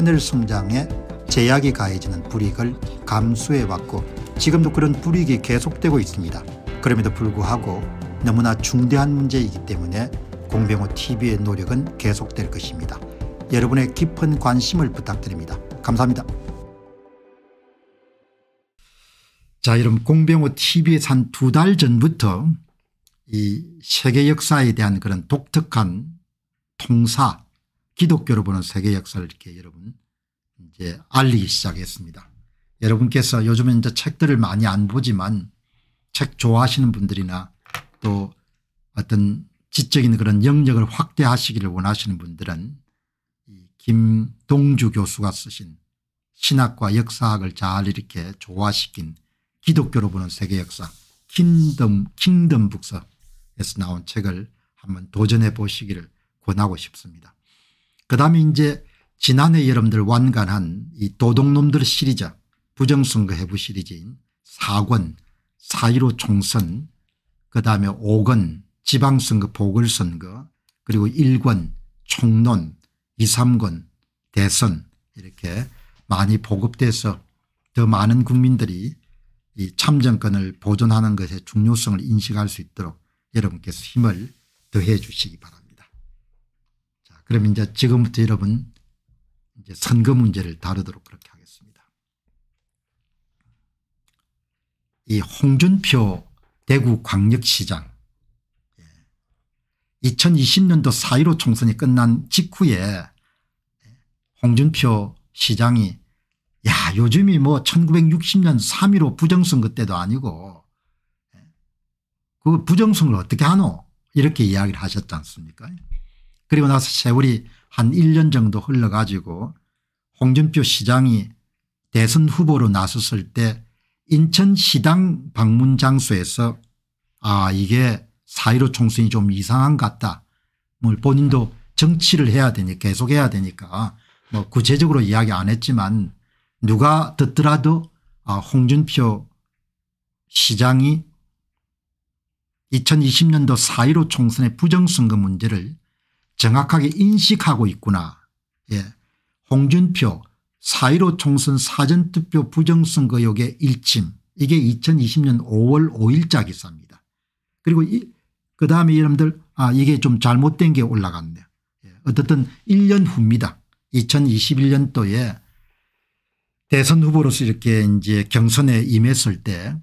하늘 성장에 제약이 가해지는 불이익을 감수해왔고 지금도 그런 불이익이 계속되고 있습니다. 그럼에도 불구하고 너무나 중대한 문제이기 때문에 공병호 TV의 노력은 계속될 것입니다. 여러분의 깊은 관심을 부탁드립니다. 감사합니다. 자, 여러분 공병호 TV에서 한두달 전부터 이 세계 역사에 대한 그런 독특한 통사 기독교로 보는 세계 역사를 이렇게 여러분 이제 알리기 시작했습니다. 여러분께서 요즘은 이제 책들을 많이 안 보지만 책 좋아하시는 분들이나 또 어떤 지적인 그런 영역을 확대하시기를 원하시는 분들은 김동주 교수가 쓰신 신학과 역사학을 잘 이렇게 조화시킨 기독교로 보는 세계 역사 킹덤 킹덤 북서에서 나온 책을 한번 도전해 보시기를 권하고 싶습니다. 그다음에 이제 지난해 여러분들 완간한 이 도둑놈들 시리즈 부정선거 해부 시리즈인 4권 4.15 총선 그다음에 5권 지방선거 보궐선거 그리고 1권 총론 2, 3권 대선 이렇게 많이 보급돼서 더 많은 국민들이 이 참정권을 보존하는 것의 중요성을 인식할 수 있도록 여러분께서 힘을 더해 주시기 바랍니다. 그럼 이제 지금부터 여러분 이제 선거 문제를 다루도록 그렇게 하겠습니다. 이 홍준표 대구 광역시장 2020년도 예. 4.15 총선이 끝난 직후에 홍준표 시장이 야 요즘이 뭐 1960년 3.15 부정선거 때도 아니고 예. 그 부정선거를 어떻게 하노 이렇게 이야기를 하셨지 않습니까 그리고 나서 세월이 한 1년 정도 흘러가지고 홍준표 시장이 대선 후보로 나섰을 때 인천시당 방문 장소에서 아 이게 사1로 총선이 좀 이상한 것 같다. 뭘 뭐 본인도 정치를 해야 되니까 계속 해야 되니까 뭐 구체적으로 이야기 안 했지만 누가 듣더라도 아 홍준표 시장이 2020년도 사1로 총선의 부정선거 문제를 정확하게 인식하고 있구나. 예. 홍준표 4.15 총선 사전투표 부정선거 욕의 일침 이게 2020년 5월 5일자 기사입니다. 그리고 그 다음에 여러분들 아 이게 좀 잘못된 게 올라갔네요. 예. 어쨌든 1년 후입니다. 2021년도에 대선 후보로서 이렇게 이제 경선에 임했을 때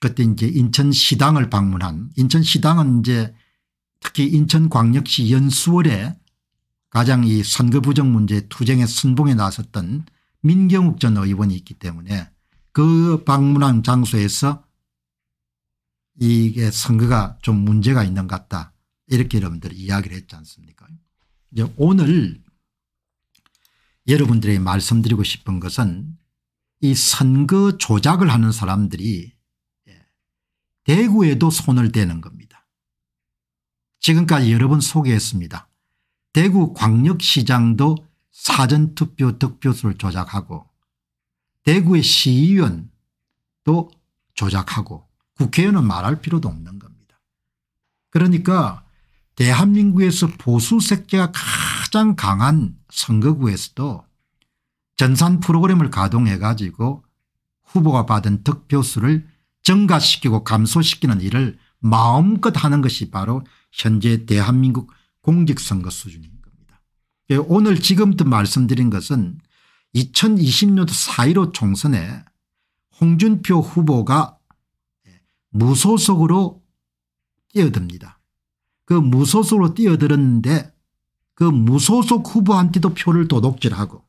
그때 이제 인천시당을 방문한 인천시당은 이제 특히 인천광역시 연수월에 가장 이 선거 부정 문제 투쟁의 선봉에 나섰던 민경욱 전 의원이 있기 때문에 그 방문한 장소에서 이게 선거가 좀 문제가 있는 것 같다 이렇게 여러분들이 이야기를 했지 않습니까 이제 오늘 여러분들이 말씀드리고 싶은 것은 이 선거 조작을 하는 사람들이 예, 대구에도 손을 대는 겁니다. 지금까지 여러 번 소개했습니다. 대구 광역시장도 사전투표 득표수를 조작하고 대구의 시의원도 조작하고 국회의원은 말할 필요도 없는 겁니다. 그러니까 대한민국에서 보수 색채가 가장 강한 선거구에서도 전산 프로그램을 가동해 가지고 후보가 받은 득표수를 증가시키고 감소시키는 일을 마음껏 하는 것이 바로 현재 대한민국 공직선거 수준인 겁니다. 예, 오늘 지금부터 말씀드린 것은 2020년 4.15 총선에 홍준표 후보가 무소속으로 뛰어듭니다. 그 무소속으로 뛰어들었는데 그 무소속 후보한테도 표를 도둑질하고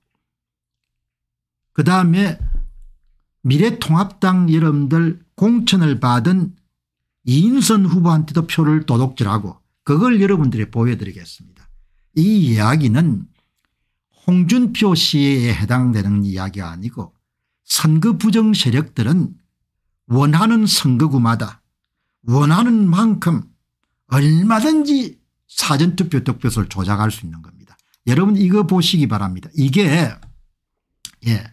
그다음에 미래통합당 여러분들 공천을 받은 이인선 후보한테도 표를 도둑질하고 그걸 여러분들이 보여드리겠습니다. 이 이야기는 홍준표 씨에 해당되는 이야기가 아니고 선거 부정 세력들은 원하는 선거구마다 원하는 만큼 얼마든지 사전투표 득표수를 조작할 수 있는 겁니다. 여러분 이거 보시기 바랍니다. 이게 예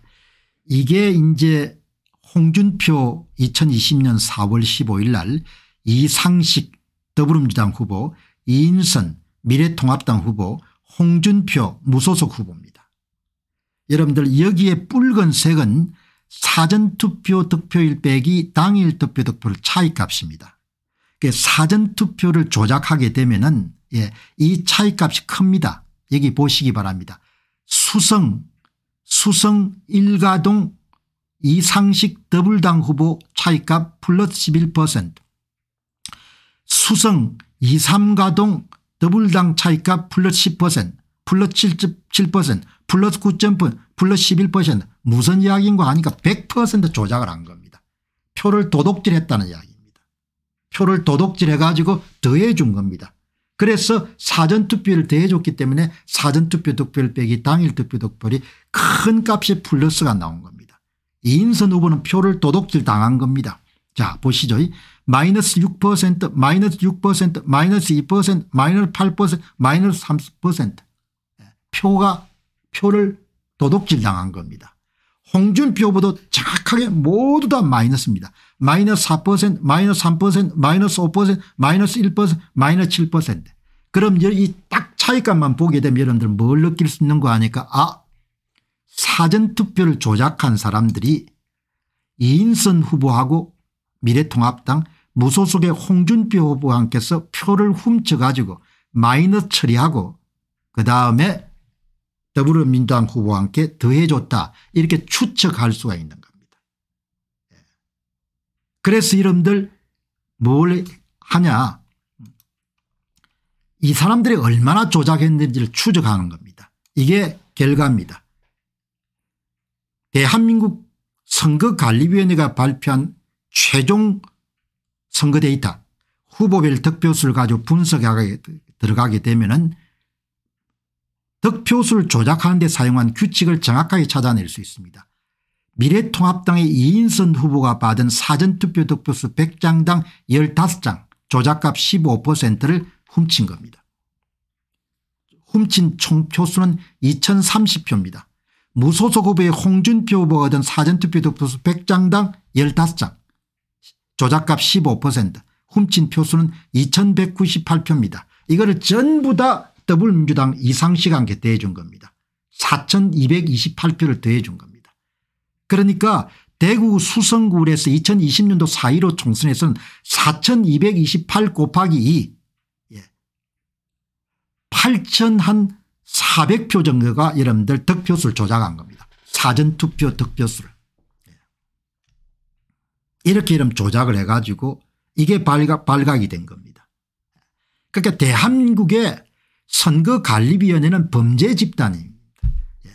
이게 이제 홍준표 2020년 4월 15일 날 이상식 더불어민주당 후보 이인선 미래통합당 후보 홍준표 무소속 후보입니다. 여러분들 여기에 붉은 색은 사전투표 득표일 빼기 당일 득표 득표를 차이값입니다. 사전투표를 조작하게 되면 은이 예, 차이값이 큽니다. 여기 보시기 바랍니다. 수성 수성 일가동 이상식 더블당 후보 차이값 플러스 11% 수성 2, 3가동 더블당 차이값 플러스 10% 플러스 7% 7 플러스 9 9 플러스 11% 무슨 이야기인가 하니까 100% 조작을 한 겁니다. 표를 도둑질했다는 이야기입니다. 표를 도둑질해 가지고 더해 준 겁니다. 그래서 사전투표를 더해줬기 때문에 사전투표 득표를 빼기 당일 투표 득표율이 큰값이 플러스가 나온 겁니다. 이인선 후보는 표를 도둑질 당한 겁니다. 자 보시죠. 마이너스 6% 마이너스 6% 마이너스 2% 마이너스 8% 마이너스 30% 예, 표가 표를 도둑질 당한 겁니다. 홍준표보다 정확하게 모두 다 마이너스입니다. 마이너스 4% 마이너스 3% 마이너스 5% 마이너스 1% 마이너스 7% 그럼 이 딱 차이값만 보게 되면 여러분들 뭘 느낄 수 있는 거 아니까 아 사전투표를 조작한 사람들이 이인선 후보하고 미래통합당 무소속의 홍준표 후보와 함께서 표를 훔쳐가지고 마이너스 처리하고 그다음에 더불어민주당 후보와 함께 더해줬다 이렇게 추측할 수가 있는 겁니다. 예. 그래서 이름들 뭘 하냐 이 사람들이 얼마나 조작했는지를 추적하는 겁니다. 이게 결과입니다. 대한민국 선거관리위원회가 발표한 최종 선거 데이터 후보별 득표수를 가지고 분석에 들어가게 되면 득표수를 조작하는 데 사용한 규칙을 정확하게 찾아낼 수 있습니다. 미래통합당의 이인선 후보가 받은 사전투표 득표수 100장당 15장 조작값 15%를 훔친 겁니다. 훔친 총표수는 2030표입니다. 무소속 후보의 홍준표 후보가 얻은 사전투표 득표수 100장당 15장 조작값 15% 훔친 표수는 2198표입니다. 이거를 전부 다 더불민주당 이상식한테 대해준 겁니다. 4228표를 더해준 겁니다. 그러니까 대구 수성구에서 2020년도 4.15 총선에서는 4228 곱하기 2 8,400표 예, 정도가 여러분들 득표수를 조작한 겁니다. 사전투표 득표수를. 이렇게 이름 조작을 해가지고 이게 발각, 발각이 된 겁니다. 그러니까 대한민국의 선거관리위원회는 범죄 집단입니다. 예.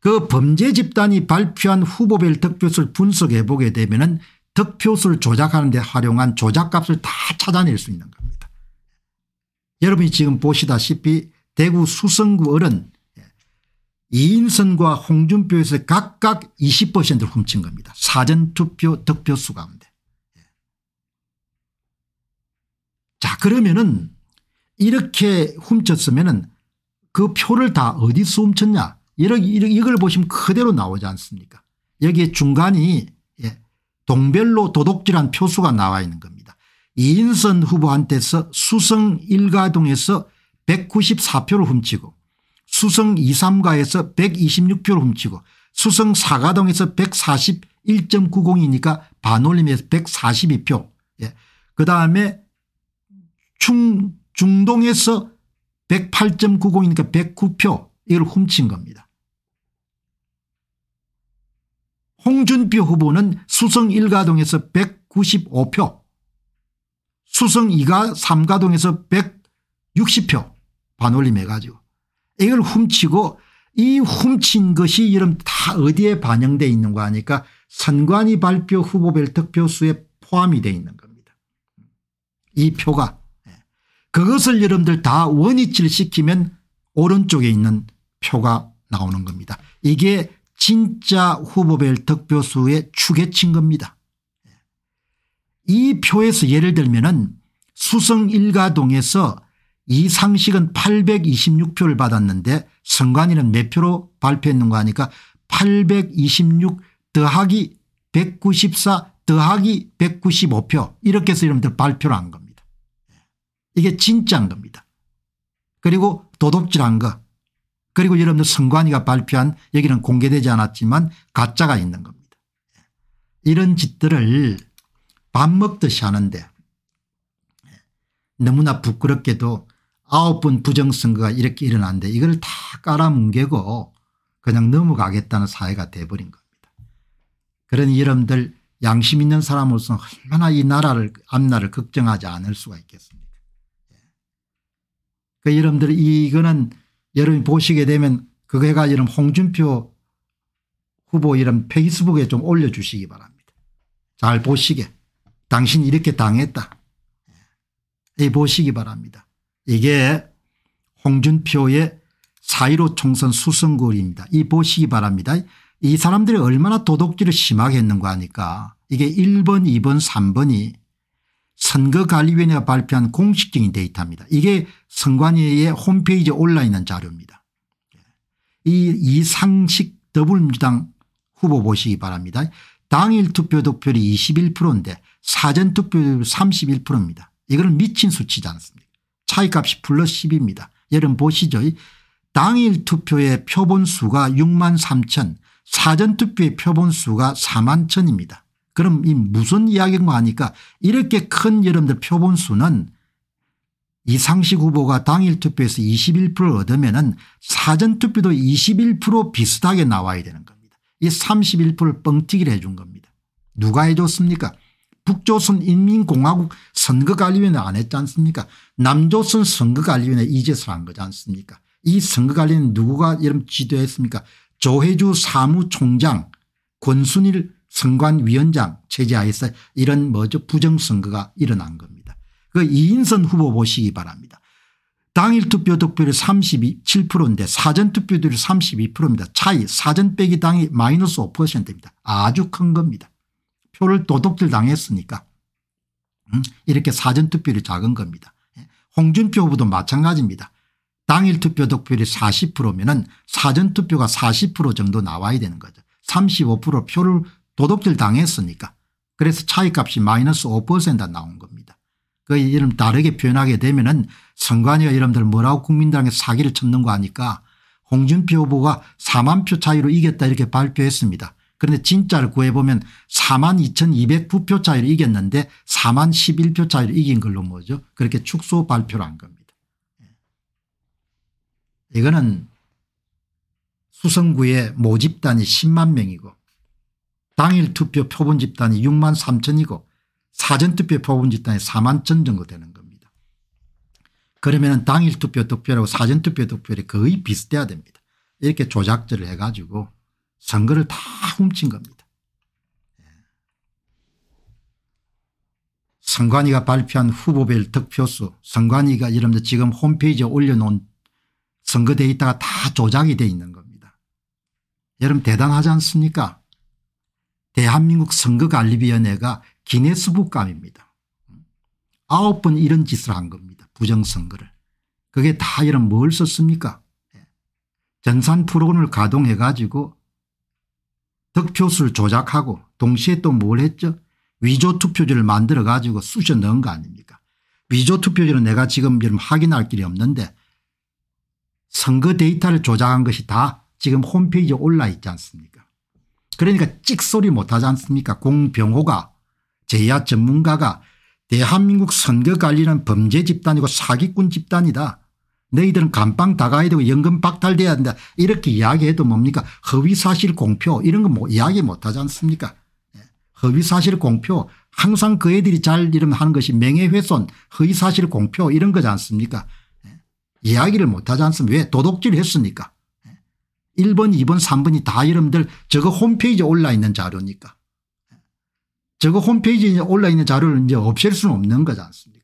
그 범죄 집단이 발표한 후보별 득표수를 분석해 보게 되면 은 득표수를 조작하는 데 활용한 조작값을 다 찾아낼 수 있는 겁니다. 여러분이 지금 보시다시피 대구 수성구 을은 이인선과 홍준표에서 각각 20%를 훔친 겁니다. 사전투표 득표수 가운데. 예. 자 그러면은 이렇게 훔쳤으면은 그 표를 다 어디서 훔쳤냐 이걸 보시면 그대로 나오지 않습니까 여기에 중간이 예, 동별로 도둑질한 표수가 나와 있는 겁니다. 이인선 후보한테서 수성 일가동에서 194표를 훔치고 수성 2, 3가에서 126표를 훔치고 수성 4가동에서 141.90이니까 반올림에서 142표 예. 그다음에 충 중동에서 108.90이니까 109표 이걸 훔친 겁니다. 홍준표 후보는 수성 1가동에서 195표 수성 2가 3가동에서 160표 반올림해가지고 이걸 훔치고 이 훔친 것이 이름 다 어디에 반영돼 있는 거 아니까 선관위 발표 후보 별득표 수에 포함이 돼 있는 겁니다. 이 표가 예. 그것을 여러분들 다 원위치를 시키면 오른쪽에 있는 표가 나오는 겁니다. 이게 진짜 후보별 득표수의 추계친 겁니다. 예. 이 표에서 예를 들면 은 수성 일가동에서 이 상식은 826표를 받았는데 선관위는 몇 표로 발표했는가 하니까 826 더하기 194 더하기 195표 이렇게 해서 여러분들 발표를 한 겁니다. 예. 이게 진짜인 겁니다. 그리고 도둑질한 거 그리고 여러분들 선관위가 발표한 여기는 공개되지 않았지만 가짜가 있는 겁니다. 예. 이런 짓들을 밥 먹듯이 하는데 예. 너무나 부끄럽게도 아홉 번 부정선거가 이렇게 일어났는데 이걸 다 깔아뭉개고 그냥 넘어가겠다는 사회가 돼버린 겁니다. 그러니 여러분들 양심 있는 사람으로서 얼마나 이 나라를 앞날을 걱정하지 않을 수가 있겠습니까 예. 그 여러분들 이거는 여러분이 보시게 되면 그거가 여러 홍준표 후보 이런 페이스북에 좀 올려주시기 바랍니다. 잘 보시게 당신 이렇게 당했다. 예. 이 보시기 바랍니다. 이게 홍준표의 4.15 총선 수성골입니다. 이 보시기 바랍니다. 이 사람들이 얼마나 도덕질을 심하게 했는가 하니까 이게 1번 2번 3번이 선거관리위원회가 발표한 공식적인 데이터입니다. 이게 선관위의 홈페이지에 올라 있는 자료입니다. 이 이상식 더불어민주당 후보 보시기 바랍니다. 당일 투표 득표율이 21%인데 사전 투표율 31%입니다. 이거는 미친 수치지 않습니까 차이값이 플러스 10입니다. 여러분 보시죠. 당일 투표의 표본수가 6만 3천 사전투표의 표본수가 4만 천입니다. 그럼 이 무슨 이야기인가 하니까 이렇게 큰 여러분들 표본수는 이상식 후보가 당일 투표에서 21% 얻으면 은 사전투표도 21% 비슷하게 나와야 되는 겁니다. 이 31%를 뻥튀기를 해 준 겁니다. 누가 해줬습니까 북조선인민공화국 선거관리위원회 안 했지 않습니까 남조선 선거관리위원회 이제서 한 거지 않습니까 이 선거관리는 누구가 이름 지도했습니까 조혜주 사무총장 권순일 선관위원장 체제하에서 이런 뭐죠 부정선거가 일어난 겁니다. 그 이인선 후보 보시기 바랍니다. 당일 투표 득표율 37%인데 사전투표율 32%입니다. 차이 사전 빼기 당이 마이너스 5%입니다. 아주 큰 겁니다. 표를 도둑질 당했으니까 이렇게 사전투표율이 작은 겁니다. 예? 홍준표 후보도 마찬가지입니다. 당일 투표 득표율이 40%면 은 사전투표가 40% 정도 나와야 되는 거죠. 35% 표를 도둑질 당했으니까 그래서 차이값이 마이너스 5%가 나온 겁니다. 그 이름 다르게 표현하게 되면 은 선관위가 여러분들 뭐라고 국민당에 사기를 쳤는 거 아니까 홍준표 후보가 4만 표 차이로 이겼다 이렇게 발표했습니다. 그런데 진짜를 구해보면 4만 2209표 0 차이를 이겼는데 4만 11표 차이를 이긴 걸로 뭐죠 그렇게 축소 발표를 한 겁니다. 예. 이거는 수성구의 모집단이 10만 명이고 당일 투표 표본 집단이 6만 3천이고 사전투표 표본 집단이 4만 천 정도 되는 겁니다. 그러면 당일 투표 득표라고 사전투표 득표율이 거의 비슷해야 됩니다. 이렇게 조작질을 해가지고 선거를 다 훔친 겁니다. 선관위가 발표한 후보별 득표수 선관위가 여러분들 지금 홈페이지에 올려놓은 선거 데이터가 다 조작이 돼 있는 겁니다. 여러분 대단하지 않습니까 대한민국 선거관리위원회가 기네스북감입니다. 아홉 번 이런 짓을 한 겁니다. 부정선거를. 그게 다 이런 뭘 썼습니까 예. 전산 프로그램을 가동해 가지고 득표수를 조작하고 동시에 또 뭘 했죠 위조 투표지를 만들어 가지고 쑤셔 넣은 거 아닙니까 위조 투표지는 내가 지금 지금 확인할 길이 없는데 선거 데이터를 조작한 것이 다 지금 홈페이지에 올라 있지 않습니까 그러니까 찍소리 못하지 않습니까 공병호가 제야 전문가가 대한민국 선거관리는 범죄 집단이고 사기꾼 집단이다 너희들은 감방 다가야 되고 연금 박탈돼야 한다 이렇게 이야기해도 뭡니까 허위사실 공표 이런 거 뭐 이야기 못하지 않습니까 예. 허위사실 공표 항상 그 애들이 잘 이름 하는 것이 명예훼손 허위사실 공표 이런 거지 않습니까 예. 이야기를 못하지 않습니까 왜도덕질 했습니까 1번 예. 2번 3번이 다 여러분들 저거 홈페이지에 올라 있는 자료니까 저거 홈페이지에 올라 있는 자료를 이제 없앨 수는 없는 거지 않습니까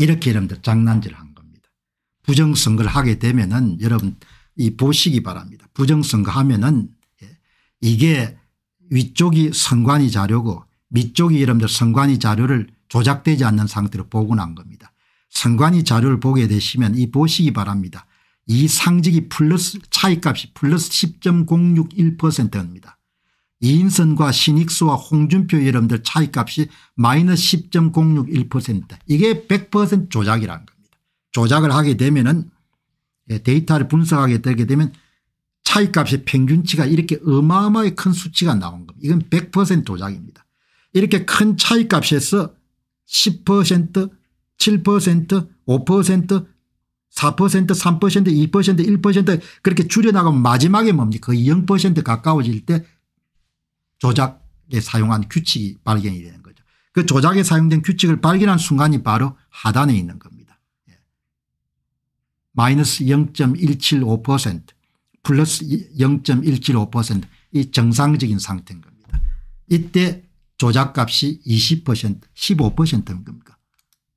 이렇게 여러분들 장난질 한 겁니다. 부정선거를 하게 되면은 여러분 이 보시기 바랍니다. 부정선거 하면은 예, 이게 위쪽이 선관위 자료고 밑쪽이 여러분들 선관위 자료를 조작되지 않는 상태로 복원한 겁니다. 선관위 자료를 보게 되시면 이 보시기 바랍니다. 이 상직이 플러스 차이값이 플러스 10.061%입니다. 이인선과 신익수와 홍준표 여러분들 차이값이 마이너스 10.061% 이게 100% 조작이라는 겁니다. 조작을 하게 되면 은 예, 데이터를 분석하게 되게 되면 차이값의 평균치가 이렇게 어마어마하게 큰 수치가 나온 겁니다. 이건 100% 조작입니다. 이렇게 큰 차이값에서 10% 7% 5% 4% 3% 2% 1% 그렇게 줄여나가면 마지막에 뭡니까 거의 0% 가까워질 때 조작에 사용한 규칙이 발견이 되는 거죠. 그 조작에 사용된 규칙을 발견한 순간이 바로 하단에 있는 겁니다. 예. 마이너스 0.175% 플러스 0.175%. 이 정상적인 상태인 겁니다. 이때 조작값이 20% 15%인 겁니까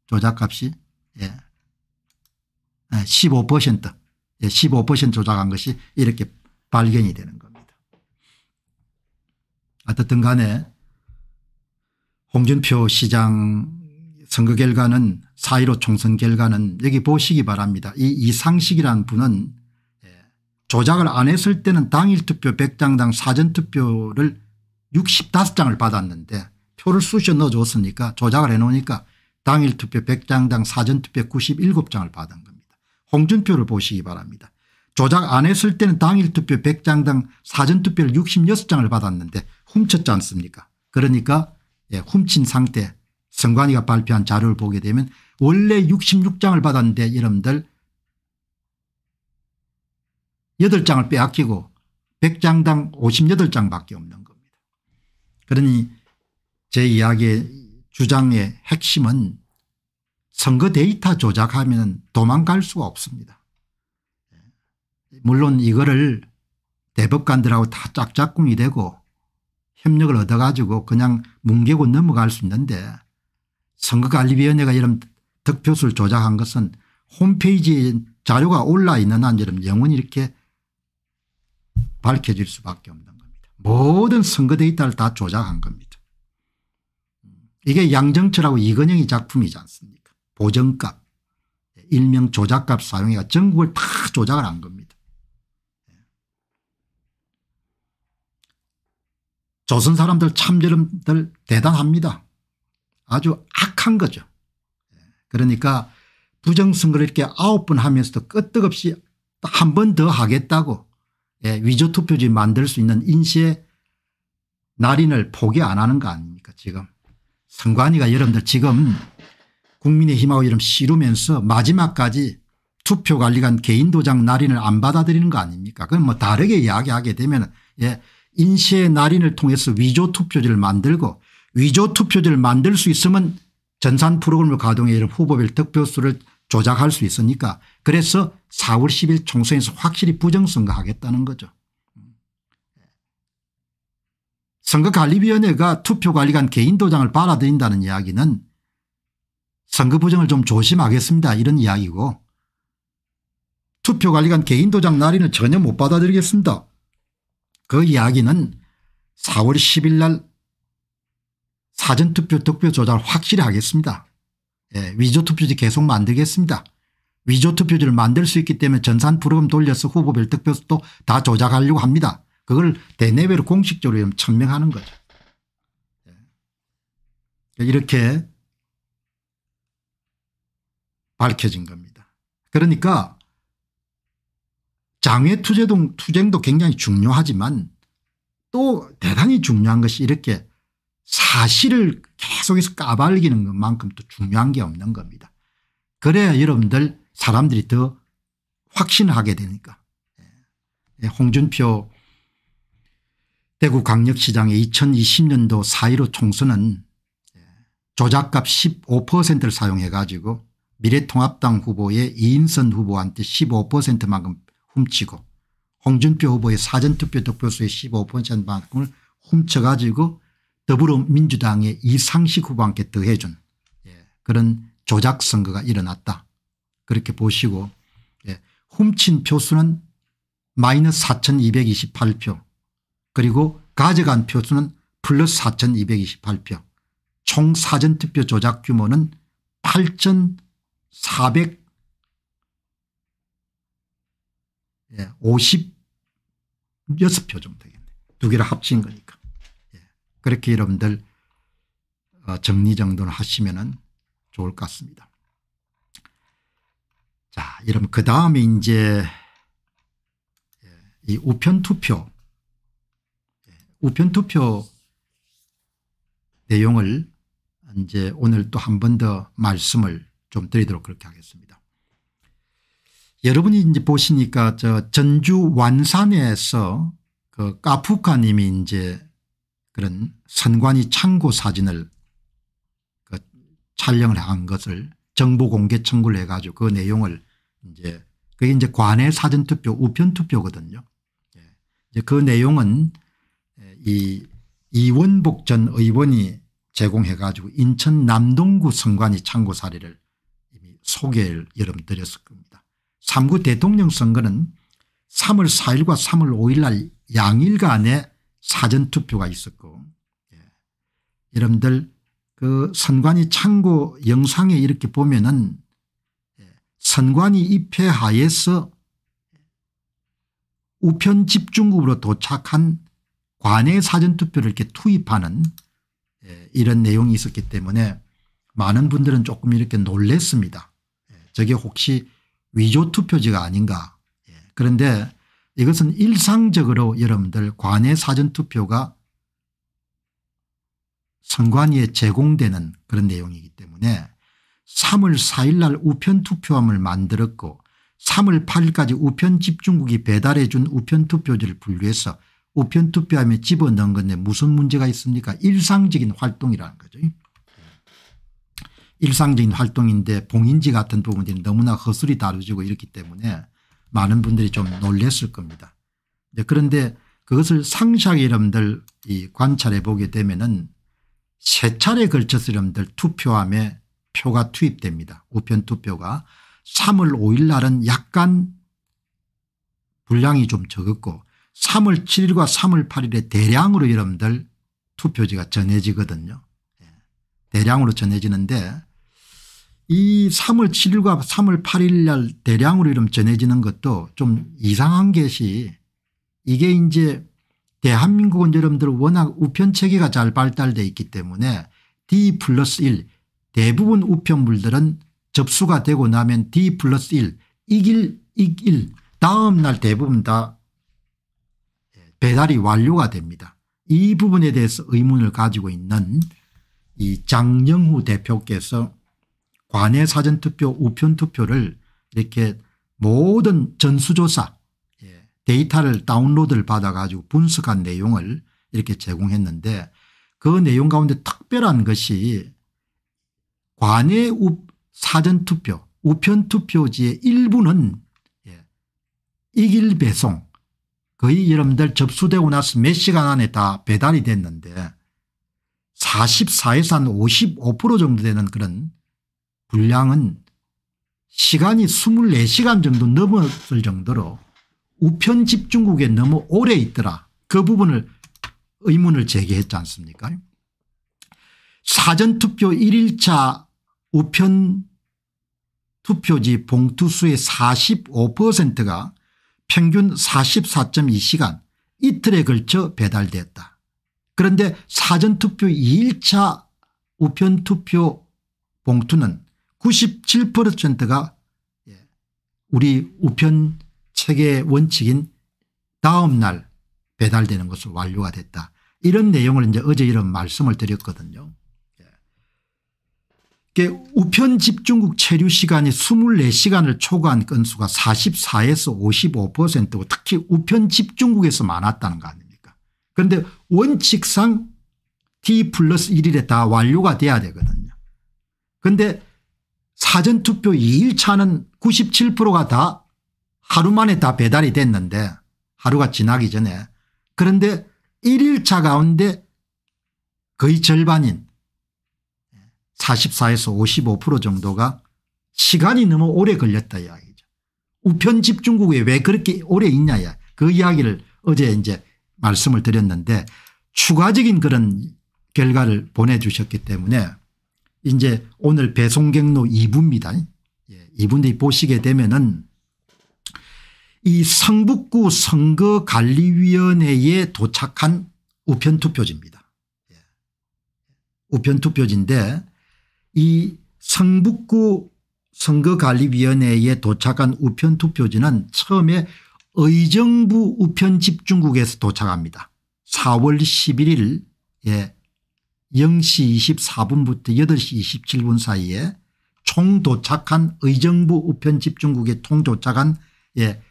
조작값이 예. 15% 예, 15% 예, 조작한 것이 이렇게 발견이 되는 겁니다. 어떻든 간에 홍준표 시장 선거 결과는 4.15 총선 결과는 여기 보시기 바랍니다. 이 이상식이란 분은 예, 조작을 안 했을 때는 당일 투표 100장당 사전투표를 65장을 받았는데 표를 쑤셔 넣어줬으니까 조작을 해놓으니까 당일 투표 100장당 사전투표 97장을 받은 겁니다. 홍준표를 보시기 바랍니다. 조작 안 했을 때는 당일투표 100장당 사전투표를 66장을 받았는데 훔쳤지 않습니까 그러니까 예, 훔친 상태 선관위가 발표한 자료를 보게 되면 원래 66장을 받았는데 여러분들 8장을 빼앗기고 100장당 58장밖에 없는 겁니다. 그러니 제 이야기의 주장의 핵심은 선거 데이터 조작하면 도망갈 수가 없습니다. 물론 이거를 대법관들하고 다 짝짝꿍이 되고 협력을 얻어가지고 그냥 뭉개고 넘어갈 수 있는데 선거관리위원회가 이런 득표수를 조작한 것은 홈페이지에 자료가 올라 있는 한 이런 영원히 이렇게 밝혀질 수밖에 없는 겁니다. 모든 선거 데이터를 다 조작한 겁니다. 이게 양정철하고 이건영이 작품이지 않습니까 보정값 일명 조작값 사용해가 전국을 다 조작을 한 겁니다. 조선 사람들 참여름들 대단합니다. 아주 악한 거죠. 그러니까 부정선거를 이렇게 아홉 번 하면서도 끄떡없이 한 번 더 하겠다고 예, 위조투표지 만들 수 있는 인시의 날인을 포기 안 하는 거 아닙니까 지금. 선관위가 여러분들 지금 국민의힘하고 이름 씨루면서 마지막까지 투표관리관 개인도장 날인을 안 받아들이는 거 아닙니까 그럼 뭐 다르게 이야기하게 되면 예, 인쇄 날인을 통해서 위조 투표지를 만들고 위조 투표지를 만들 수 있으면 전산 프로그램을 가동해 후보별 득표수를 조작할 수 있으니까 그래서 4월 10일 총선에서 확실히 부정선거 하겠다는 거죠. 선거관리위원회가 투표관리관 개인도장을 받아들인다는 이야기는 선거 부정을 좀 조심하겠습니다 이런 이야기고 투표관리관 개인도장 날인을 전혀 못 받아들이겠습니다. 그 이야기는 4월 10일 날 사전투표 득표 조작 확실히 하겠습니다. 예, 위조투표지 계속 만들겠습니다. 위조투표지를 만들 수 있기 때문에 전산 프로그램 돌려서 후보별 득표수도 다 조작하려고 합니다. 그걸 대내외로 공식적으로 천명하는 거죠. 예. 이렇게 밝혀진 겁니다. 그러니까 장외 투쟁도, 투쟁도 굉장히 중요하지만 또 대단히 중요한 것이 이렇게 사실을 계속해서 까발기는 것만큼 또 중요한 게 없는 겁니다. 그래야 여러분들 사람들이 더 확신하게 되니까. 예. 예, 홍준표 대구광역시장의 2020년도 4.15 총선은 조작값 15%를 사용해 가지고 미래통합당 후보의 이인선 후보한테 15%만큼 훔치고 홍준표 후보의 사전투표 득표수의 15%만큼을 훔쳐가지고 더불어민주당의 이상식 후보와 함께 더해준 예. 그런 조작선거가 일어났다. 그렇게 보시고 예. 훔친 표수는 마이너스 4228표 그리고 가져간 표수는 플러스 4228표 총 사전투표 조작 규모는 8400표 예, 56표 정도 되겠네. 두 개를 합친 거니까. 예, 그렇게 여러분들 어, 정리정돈을 하시면 좋을 것 같습니다. 자, 여러분 그 다음에 이제 예, 이 우편투표 예, 우편투표 내용을 이제 오늘 또 한 번 더 말씀을 좀 드리도록 그렇게 하겠습니다. 여러분이 이제 보시니까 저 전주 완산에서 그 까푸카 님이 이제 그런 선관위 창고 사진을 그 촬영을 한 것을 정보 공개 청구를 해 가지고 그 내용을 이제 그게 이제 관내 사전 투표 우편 투표거든요. 예. 이제 그 내용은 이 이원복 전 의원이 제공해 가지고 인천 남동구 선관위 창고 사례를 이미 소개를 여러분 드렸을 겁니다. 3구 대통령 선거는 3월 4일과 3월 5일 날 양일간의 사전투표가 있었고 예. 여러분들 그 선관위 창고 영상에 이렇게 보면은 예. 선관위 입회 하에서 우편 집중국으로 도착한 관내 사전투표를 이렇게 투입하는 예, 이런 내용이 있었기 때문에 많은 분들은 조금 이렇게 놀랬습니다. 예, 저게 혹시 위조 투표지가 아닌가 예. 그런데 이것은 일상적으로 여러분들 관외 사전투표가 선관위에 제공되는 그런 내용이기 때문에 3월 4일 날 우편투표함을 만들었고 3월 8일까지 우편집중국이 배달해 준 우편투표지를 분류해서 우편투표함에 집어넣은 건데 무슨 문제가 있습니까 일상적인 활동이라는 거죠. 일상적인 활동인데 봉인지 같은 부분들이 너무나 허술히 다루지고 이렇기 때문에 많은 분들이 좀 놀랬을 겁니다. 네, 그런데 그것을 상시하게 여러분들 이 관찰해 보게 되면은 세 차례 걸쳐서 여러분들 투표함에 표가 투입됩니다. 우편 투표가 3월 5일 날은 약간 분량이 좀 적었고 3월 7일과 3월 8일에 대량으로 여러분들 투표지가 전해지거든요. 예, 대량으로 전해지는데 이 3월 7일과 3월 8일 날 대량으로 이름 전해지는 것도 좀 이상한 것이 이게 이제 대한민국은 여러분들 워낙 우편 체계가 잘 발달되어 있기 때문에 D 플러스 1 대부분 우편물들은 접수가 되고 나면 D 플러스 1 이길 이길 다음 날 대부분 다 배달이 완료가 됩니다. 이 부분에 대해서 의문을 가지고 있는 이 장영후 대표께서 관외 사전투표 우편투표를 이렇게 모든 전수조사 예, 데이터를 다운로드를 받아가지고 분석한 내용을 이렇게 제공했는데 그 내용 가운데 특별한 것이 관외 사전투표 우편투표지의 일부는 예, 이길 배송 거의 여러분들 접수되고 나서 몇 시간 안에 다 배달이 됐는데 44에서 한 55% 정도 되는 그런 분량은 시간이 24시간 정도 넘었을 정도로 우편 집중국에 너무 오래 있더라. 그 부분을 의문을 제기했지 않습니까 사전투표 1일차 우편 투표지 봉투수의 45%가 평균 44.2시간 이틀에 걸쳐 배달됐다. 그런데 사전투표 2일차 우편투표 봉투는 97%가 예, 우리 우편 체계 의 원칙인 다음날 배달되는 것으로 완료가 됐다. 이런 내용을 이제 어제 이런 말씀을 드렸거든요. 예. 우편 집중국 체류 시간이 24시간을 초과한 건수가 44에서 55%고 특히 우편 집중국에서 많았다는 거 아닙니까 그런데 원칙상 T 플러스 1일에 다 완료가 돼야 되거든요. 그런데 사전투표 2일차는 97%가 다 하루 만에 다 배달이 됐는데 하루가 지나기 전에 그런데 1일차 가운데 거의 절반인 44에서 55% 정도가 시간이 너무 오래 걸렸다 이야기죠. 우편 집중국에 왜 그렇게 오래 있냐 그 이야기를 어제 이제 말씀을 드렸는데 추가적인 그런 결과를 보내주셨기 때문에 이제 오늘 배송 경로 2부입니다. 2부인데 예, 보시게 되면은 이 성북구 선거관리위원회에 도착한 우편투표지입니다. 예. 우편투표지인데 이 성북구 선거관리위원회에 도착한 우편투표지는 처음에 의정부 우편집중국에서 도착합니다. 4월 11일 예, 0시 24분부터 8시 27분 사이에 총 도착한 의정부 우편 집중국에 통 도착한 예,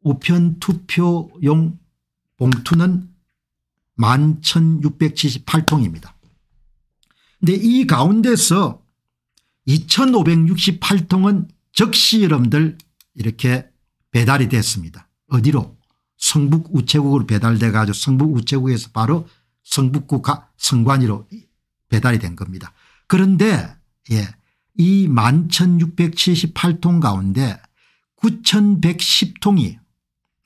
우편 투표용 봉투는 11,678통입니다. 근데 이 가운데서 2,568통은 적시 여러분들 이렇게 배달이 됐습니다. 어디로? 성북 우체국으로 배달돼 가지고 성북 우체국에서 바로 성북구 가 성관위로 배달이 된 겁니다. 그런데 예, 이 11,678통 가운데 9,110통이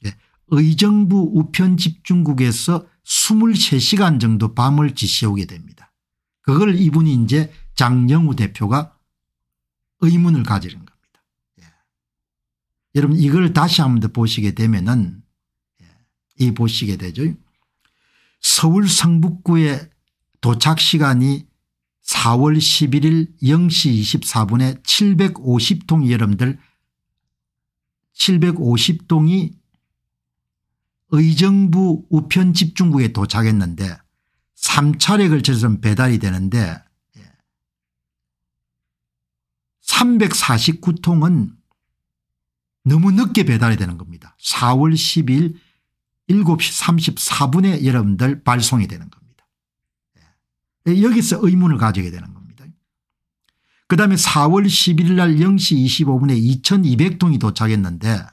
예, 의정부 우편 집중국에서 23시간 정도 밤을 지새우게 됩니다. 그걸 이분이 이제 장영우 대표가 의문을 가지는 겁니다. 예. 여러분 이걸 다시 한 번 더 보시게 되면은 예, 이 보시게 되죠. 서울 성북구에 도착 시간이 4월 11일 0시 24분에 7 5 0통 여러분들 750통이 의정부 우편집중국에 도착했는데 3차례 걸쳐서 배달이 되는데 349통은 예. 너무 늦게 배달이 되는 겁니다. 4월 10일 7시 34분에 여러분들 발송이 되는 겁니다. 예. 예, 여기서 의문을 가지게 되는 겁니다. 그 다음에 4월 10일 날 0시 25분에 2200통이 도착했는데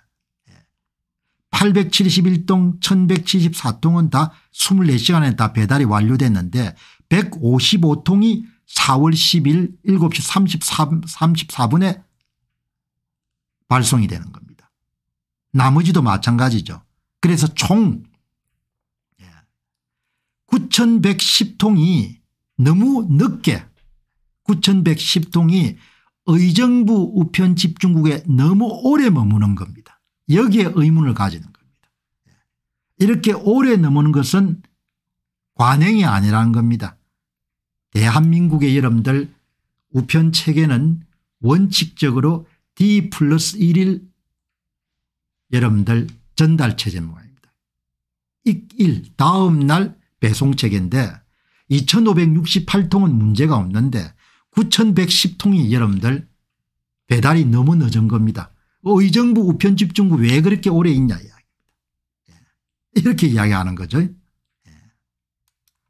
871동 예. 1174통은 다 24시간에 다 배달이 완료됐는데 155통이 4월 10일 7시 34분에 발송이 되는 겁니다. 나머지도 마찬가지죠. 그래서 총 9110통이 너무 늦게 9110통이 의정부 우편 집중국에 너무 오래 머무는 겁니다. 여기에 의문을 가지는 겁니다. 예. 이렇게 오래 머무는 것은 관행이 아니라는 겁니다. 대한민국의 여러분들 우편 체계는 원칙적으로 D 플러스 1일 여러분들 전달체제 모양입니다. 익일 다음 날 배송체계인데 2568통은 문제가 없는데 9110통이 여러분들 배달이 너무 늦은 겁니다. 의정부 어, 우편집중부 왜 그렇게 오래 있냐 이야기입니다. 예. 이렇게 이야기하는 거죠. 예.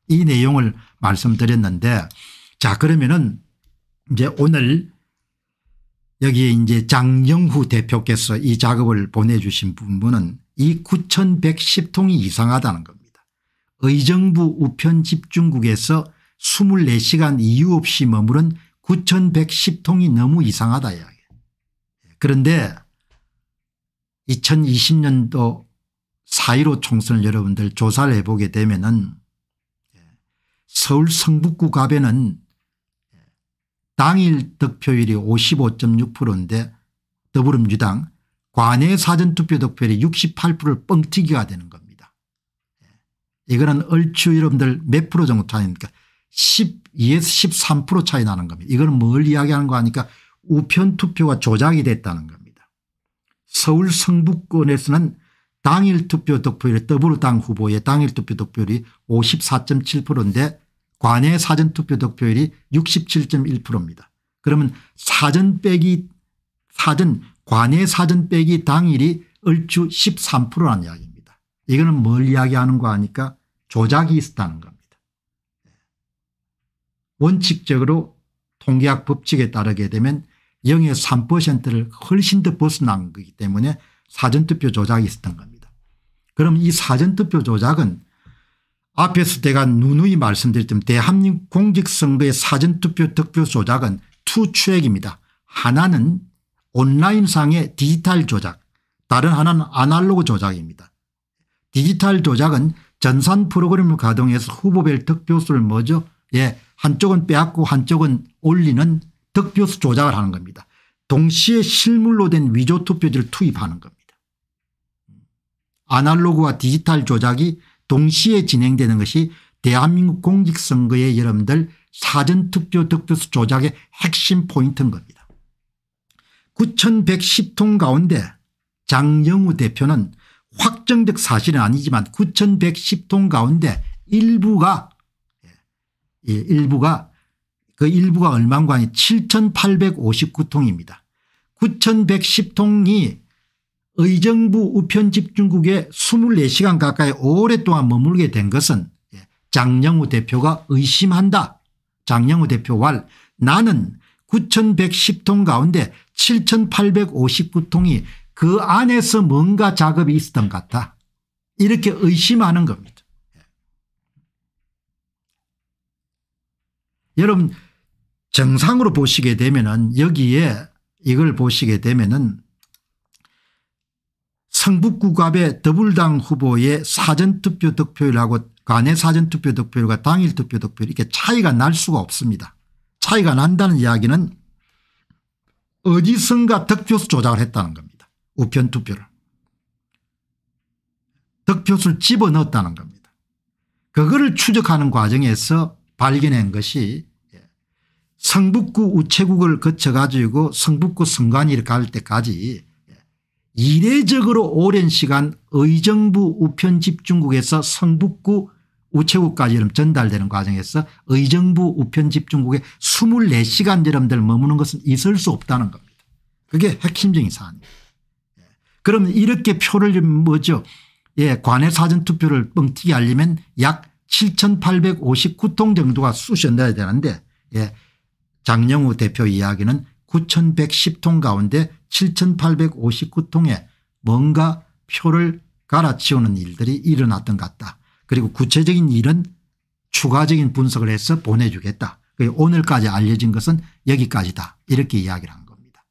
이 내용을 말씀드렸는데 자 그러면은 이제 오늘 여기에 이제 장영후 대표께서 이 작업을 보내주신 부분은 이 9110통이 이상하다는 겁니다. 의정부 우편 집중국에서 24시간 이유 없이 머무른 9110통이 너무 이상하다 이야기. 그런데 2020년도 4.15 총선을 여러분들 조사를 해보게 되면 은 서울 성북구 갑에는 당일 득표율이 55.6%인데 더불어민주당 관내 사전투표 득표율이 68%를 뻥튀기가 되는 겁니다. 예. 이거는 얼추 여러분들 몇 프로 정도 차이입니까 12에서 13% 차이 나는 겁니다. 이거는 뭘 이야기하는 거 아니까 우편 투표가 조작이 됐다는 겁니다. 서울 성북권에서는 당일 투표 득표율 더불어당 후보의 당일 투표 득표율이 54.7%인데 관외 사전투표 득표율이 67.1%입니다. 그러면 사전 빼기 사전 관외 사전 빼기 당일이 얼추 13%라는 이야기입니다. 이거는 뭘 이야기하는 거 아니까 조작이 있었다는 겁니다. 원칙적으로 통계학 법칙에 따르게 되면 0의 3%를 훨씬 더 벗어난 거기 때문에 사전투표 조작이 있었던 겁니다. 그럼 이 사전투표 조작은 앞에서 내가 누누이 말씀드렸던 대한민국 공직선거의 사전투표 득표 조작은 투 추액입니다. 하나는 온라인상의 디지털 조작 다른 하나는 아날로그 조작입니다. 디지털 조작은 전산 프로그램을 가동해서 후보별 득표수를 먼저 예 한쪽은 빼앗고 한쪽은 올리는 득표수 조작을 하는 겁니다. 동시에 실물로 된 위조 투표지를 투입하는 겁니다. 아날로그와 디지털 조작이 동시에 진행되는 것이 대한민국 공직선거의 여러분들 사전투표 득표수 조작의 핵심 포인트인 겁니다. 9110통 가운데 장영우 대표는 확정적 사실은 아니지만 9110통 가운데 일부가 예, 예, 일부가 그 일부가 얼마인가 하니 7859통입니다. 9110통이 의정부 우편집중국에 24시간 가까이 오랫동안 머물게 된 것은 예, 장영우 대표가 의심한다. 장영우 대표 왈 나는 9110통 가운데 7859통이 그 안에서 뭔가 작업이 있었던 것 같다. 이렇게 의심하는 겁니다. 예. 여러분 정상으로 보시게 되면 은 여기에 이걸 보시게 되면 은 성북구갑의 더불당 후보의 사전투표 득표율하고 간의 사전투표 득표율과 당일 투표 득표율 이렇게 차이가 날 수가 없습니다. 차이가 난다는 이야기는 어디선가 득표수 조작을 했다는 겁니다. 우편 투표를. 득표수를 집어넣었다는 겁니다. 그거를 추적하는 과정에서 발견한 것이 성북구 우체국을 거쳐 가지고 성북구 선관위를 갈 때까지 이례적으로 오랜 시간 의정부 우편 집중국에서 성북구 우체국까지 전달되는 과정에서 의정부 우편 집중국에 24시간 여러분들 머무는 것은 있을 수 없다는 겁니다. 그게 핵심적인 사안입니다. 예. 그러면 이렇게 표를 뭐죠 예, 관외 사전투표를 뻥튀기 알리면 약 7859통 정도가 쑤셔나야 되는데 예, 장영우 대표 이야기는 9110통 가운데 7859통에 뭔가 표를 갈아치우는 일들이 일어났던 것 같다. 그리고 구체적인 일은 추가적인 분석을 해서 보내주겠다. 오늘까지 알려진 것은 여기까지다 이렇게 이야기를 한 겁니다.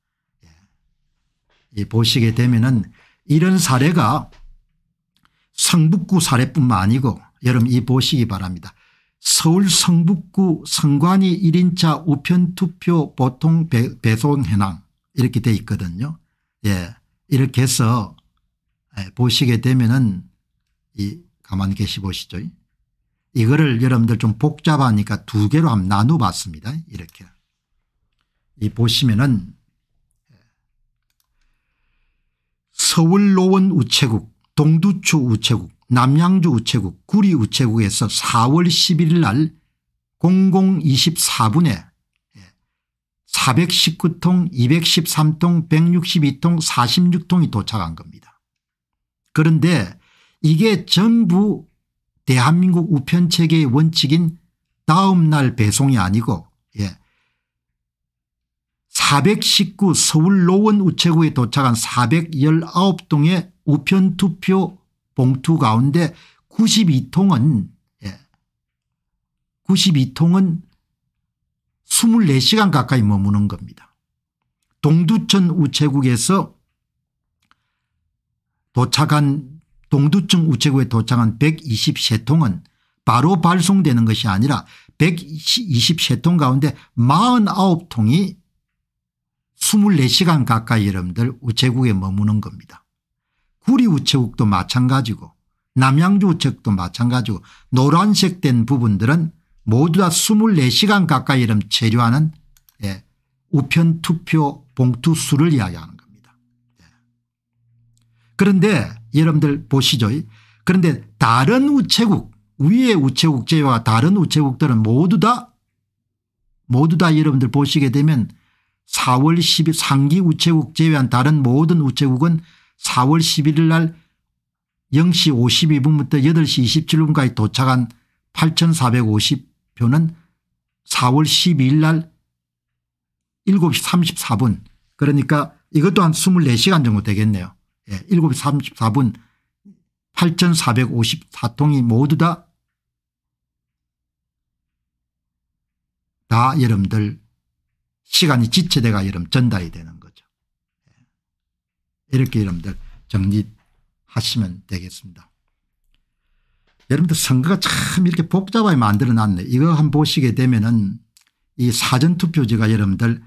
예. 보시게 되면 은 이런 사례가 성북구 사례뿐만 아니고 여러분 이 보시기 바랍니다. 서울 성북구 성관이 1인차 우편투표 보통 배송 현황 이렇게 돼 있거든요. 예. 이렇게 해서 예, 보시게 되면은 이 가만 계시 보시죠. 이거를 여러분들 좀 복잡하니까 두 개로 한번 나눠 봤습니다. 이렇게. 이 보시면은 예, 서울로원 우체국, 동두초 우체국, 남양주 우체국, 구리 우체국에서 4월 11일 날 0024분에 419통, 213통, 162통, 46통이 도착한 겁니다. 그런데 이게 전부 대한민국 우편체계의 원칙인 다음날 배송이 아니고 예. 419 서울 노원 우체국에 도착한 419통의 우편투표 봉투 가운데 92통은 예. 92통은 24시간 가까이 머무는 겁니다. 동두천 우체국에서 도착한 동두천 우체국에 도착한 123통은 바로 발송되는 것이 아니라 123통 가운데 49통이 24시간 가까이 여러분들 우체국에 머무는 겁니다. 구리 우체국도 마찬가지고 남양주 우체국도 마찬가지고 노란색 된 부분들은 모두 다 24시간 가까이 이름 체류하는 예, 우편 투표 봉투 수를 이야기하는 겁니다. 예. 그런데 여러분들 보시죠. 그런데 다른 우체국 위의 우체국 제와 다른 우체국들은 모두 다 모두 다 여러분들 보시게 되면 4월 10일 상기 우체국 제외한 다른 모든 우체국은 4월 11일 날 0시 52분부터 8시 27분까지 도착한 발표는 4월 12일 날 7시 34분 그러니까 이것도 한 24시간 정도 되겠네요. 예, 7시 34분 8454통이 모두 다, 다 여러분들 시간이 지체돼가 여러분 전달이 되는 거죠. 예, 이렇게 여러분들 정리하시면 되겠습니다. 여러분들 선거가 참 이렇게 복잡하게 만들어 놨네. 이거 한번 보시게 되면은 이 사전투표제가 여러분들